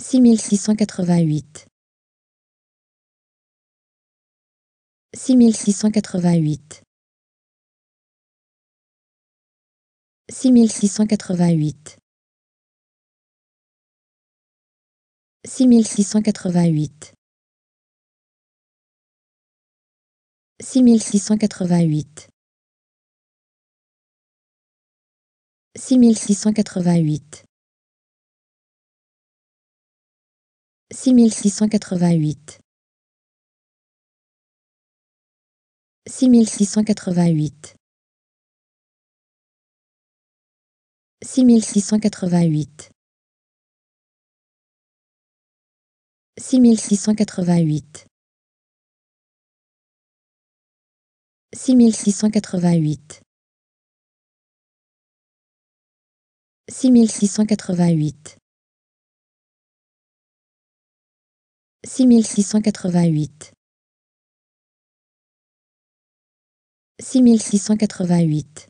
six six cent quatre-vingt-huit six mille six cent quatre-vingt-huit six mille six cent quatre-vingt-huit six mille six cent quatre-vingt-huit six mille six cent quatre-vingt-huit six mille six cent quatre-vingt-huit 6688 6688 6688 6688 6688 6688 six mille six cent quatre-vingt-huit six mille six cent quatre-vingt-huit